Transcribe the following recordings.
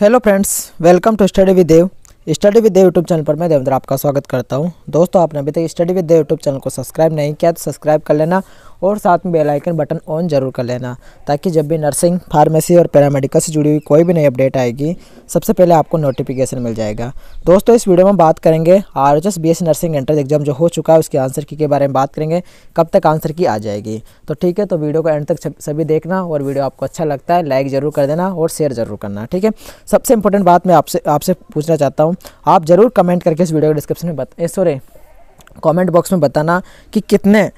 hello friends welcome to study with Dev study with Dev YouTube channel पर मैं देवेंद्र आपका स्वागत करता हूं दोस्तों आपने अभी तक study with Dev YouTube channel को सब्सक्राइब नहीं किया तो सब्सक्राइब कर लेना और साथ में बेल आइकन बटन ऑन जरूर कर लेना ताकि जब भी नर्सिंग फार्मेसी और पैरामेडिकल से जुड़ी हुई कोई भी नई अपडेट आएगी सबसे पहले आपको नोटिफिकेशन मिल जाएगा दोस्तों इस वीडियो में बात करेंगे R H nursing entrance exam जो हो चुका है उसके आंसर की के बारे में बात करेंगे कब तक आंसर की आ जाएगी तो ठीक है तो वीडियो को एंड तक सभी देखना और वीडियो आपको अच्छा लगता है लाइक ज़रूर कर देना और शेयर ज़रूर करना ठीक है सबसे इंपॉर्टेंट बात मैं आपसे आपसे पूछना चाहता हूँ आप ज़रूर कमेंट करके इस वीडियो के डिस्क्रिप्शन में बता सॉरी कमेंट बॉक्स में बताना कि कितने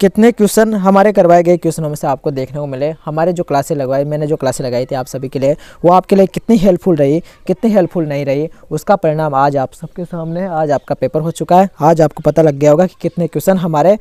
कितने क्वेश्चन हमारे करवाए गए क्वेश्चनों में से आपको देखने को मिले हमारे जो क्लासे लगवाई मैंने जो क्लासे लगाई थी आप सभी के लिए वो आपके लिए कितनी हेल्पफुल रही कितनी हेल्पफुल नहीं रही उसका परिणाम आज आप सबके सामने आज आपका पेपर हो चुका है आज आपको पता लग गया होगा कि कितने क्वेश्चन हमारे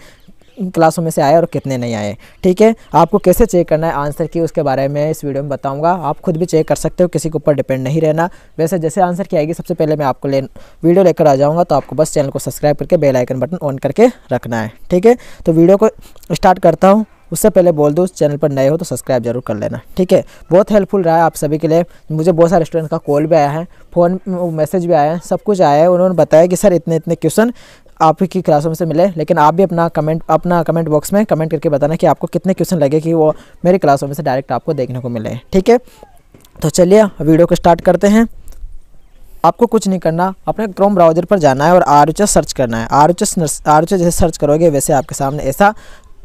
क्लासों में से आए और कितने नहीं आए ठीक है आपको कैसे चेक करना है आंसर की उसके बारे में इस वीडियो में बताऊंगा आप खुद भी चेक कर सकते हो किसी के ऊपर डिपेंड नहीं रहना वैसे जैसे आंसर की आएगी सबसे पहले मैं आपको ले वीडियो लेकर आ जाऊँगा तो आपको बस चैनल को सब्सक्राइब करके बेलाइकन बटन ऑन करके रखना है ठीक है तो वीडियो को स्टार्ट करता हूँ उससे पहले बोल दूँ चैनल पर नए हो तो सब्सक्राइब जरूर कर लेना ठीक है बहुत हेल्पफुल रहा है आप सभी के लिए मुझे बहुत सारे स्टूडेंट्स का कॉल भी आया है फ़ोन मैसेज भी आया है सब कुछ आया है उन्होंने बताया कि सर इतने इतने क्वेश्चन आप ही की क्लासों में से मिले लेकिन आप भी अपना कमेंट अपना कमेंट बॉक्स में कमेंट करके बताना कि आपको कितने क्वेश्चन लगे कि वो मेरे क्लासों में से डायरेक्ट आपको देखने को मिले ठीक है तो चलिए वीडियो को स्टार्ट करते हैं आपको कुछ नहीं करना अपने क्रोम ब्राउजर पर जाना है और आर सर्च करना है आर आर जैसे सर्च करोगे वैसे आपके सामने ऐसा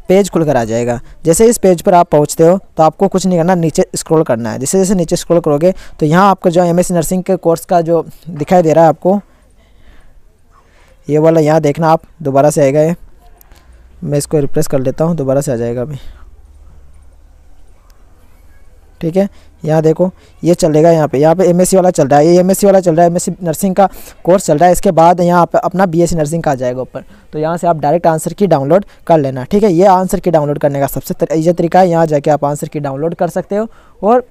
पेज खुलकर आ जाएगा जैसे इस पेज पर आप पहुंचते हो तो आपको कुछ नहीं करना नीचे स्क्रॉल करना है जैसे जैसे नीचे स्क्रॉल करोगे तो यहाँ आपको जो एमएससी नर्सिंग के कोर्स का जो दिखाई दे रहा है आपको ये वाला यहाँ देखना आप दोबारा से आएगा ये मैं इसको रिप्लेस कर लेता हूँ दोबारा से आ जाएगा अभी ठीक है यहाँ देखो ये चलेगा यहाँ पे यहाँ पे एमएससी वाला चल रहा है ये एमएससी वाला चल रहा है एमएससी नर्सिंग का कोर्स चल रहा है इसके बाद यहाँ पे अपना बीएससी नर्सिंग का आ जाएगा ऊपर तो यहाँ से आप डायरेक्ट आंसर की डाउनलोड कर लेना ठीक है ये आंसर की डाउनलोड करने का सबसे ये तरीका है यहाँ जाके आप आंसर की डाउनलोड कर सकते हो और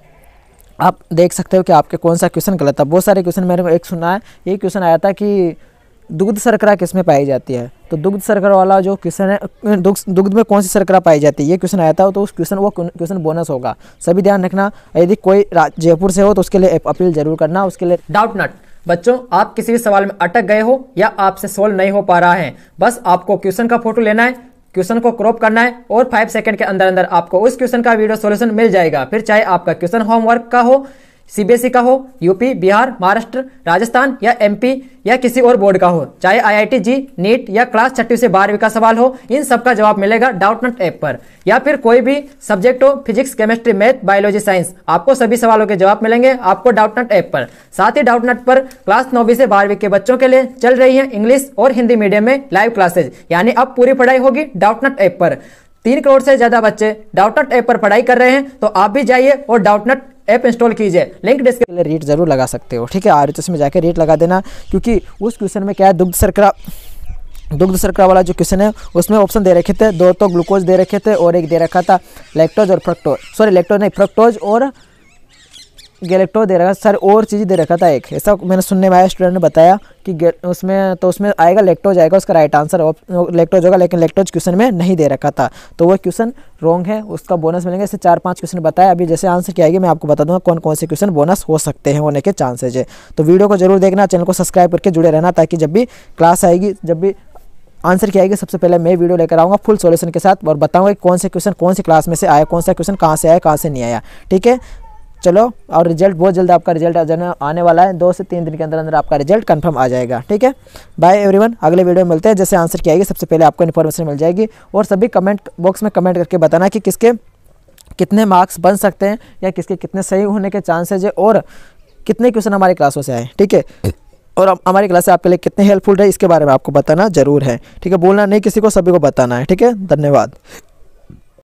आप देख सकते हो कि आपके कौन सा क्वेश्चन गलत था बहुत सारे क्वेश्चन मेरे को एक सुना है ये क्वेश्चन आया था कि दुग्ध शर्करा किस में पाई जाती है तो दुग्ध शर्करा वाला जो क्वेश्चन है दुग्ध में कौन सी शर्करा पाई जाती है ये क्वेश्चन आया था तो उस क्वेश्चन वो क्वेश्चन बोनस होगा सभी ध्यान रखना यदि कोई जयपुर से हो तो उसके लिए अपील जरूर करना उसके लिए डाउट नट बच्चों आप किसी भी सवाल में अटक गए हो या आपसे सोल्व नहीं हो पा रहा है बस आपको क्वेश्चन का फोटो लेना है क्वेश्चन को क्रॉप करना है और फाइव सेकंड के अंदर अंदर आपको उस क्वेश्चन का वीडियो सॉल्यूशन मिल जाएगा फिर चाहे आपका क्वेश्चन होमवर्क का हो सीबीएसई e का हो यूपी बिहार महाराष्ट्र राजस्थान या एमपी या किसी और बोर्ड का हो चाहे आईआईटी जी नीट या क्लास छठी से बारहवीं का सवाल हो इन सब का जवाब मिलेगा डाउट नट ऐप पर या फिर कोई भी सब्जेक्ट हो physics chemistry math biology science आपको सभी सवालों के जवाब मिलेंगे आपको डाउट नट ऐप पर साथ ही नट पर क्लास नौवीं से बारहवीं के बच्चों के लिए चल रही है इंग्लिश और हिंदी मीडियम में लाइव क्लासेज यानी अब पूरी पढ़ाई होगी डाउटनट ऐप पर तीन करोड़ से ज्यादा बच्चे डाउटनट ऐप पर पढ़ाई कर रहे हैं तो आप भी जाइए और डाउटनट ऐप इंस्टॉल कीजिए लिंक डिस्क्रिप्शन में रेट जरूर लगा सकते हो ठीक है आर में जाकर रेट लगा देना क्योंकि उस क्वेश्चन में क्या है दुग्ध सरकरा दुग्ध सरकरा वाला जो क्वेश्चन है उसमें ऑप्शन दे रखे थे दो तो ग्लूकोज दे रखे थे और एक दे रखा था लेक्टोज और फ्रक्टोज सॉरी लेक्टोज नहीं फ्रक्टोज और गैलेक्टो दे रखा सर और चीज़ दे रखा था एक ऐसा मैंने सुनने में आया स्टूडेंट ने बताया कि उसमें तो उसमें आएगा लेक्टोज आएगा उसका राइट आंसर लेक्टोज होगा लेकिन लेक्टोज क्वेश्चन में नहीं दे रखा था तो वो क्वेश्चन रॉन्ग है उसका बोनस मिलेंगे ऐसे चार पांच क्वेश्चन बताया अभी जैसे आंसर किया आएगी मैं आपको बता दूंगा कौन कौन से क्वेश्चन बोनस हो सकते हैं होने के चांसेज है तो वीडियो को जरूर देखना चैनल को सब्सक्राइब करके जुड़े रहना ताकि जब भी क्लास आएगी जब भी आंसर क्या आएगी सबसे पहले मैं वीडियो लेकर आऊँगा फुल सॉल्यूशन के साथ और बताऊँगा कौन से क्वेश्चन कौन से क्लास में से आया कौन सा क्वेश्चन कहाँ से आया कहाँ से नहीं आया ठीक है चलो और रिजल्ट बहुत जल्द आपका रिजल्ट आने वाला है दो से तीन दिन के अंदर अंदर आपका रिजल्ट कंफर्म आ जाएगा ठीक है बाय एवरीवन अगले वीडियो में मिलते हैं जैसे आंसर किया आएगी सबसे पहले आपको इन्फॉर्मेशन मिल जाएगी और सभी कमेंट बॉक्स में कमेंट करके बताना कि किसके कितने मार्क्स बन सकते हैं या किसके कितने सही होने के चांसेज है और कितने क्वेश्चन हमारे क्लासों से आए ठीक है और हमारी क्लास आपके लिए कितने हेल्पफुल है इसके बारे में आपको बताना जरूर है ठीक है बोलना नहीं किसी को सभी को बताना है ठीक है धन्यवाद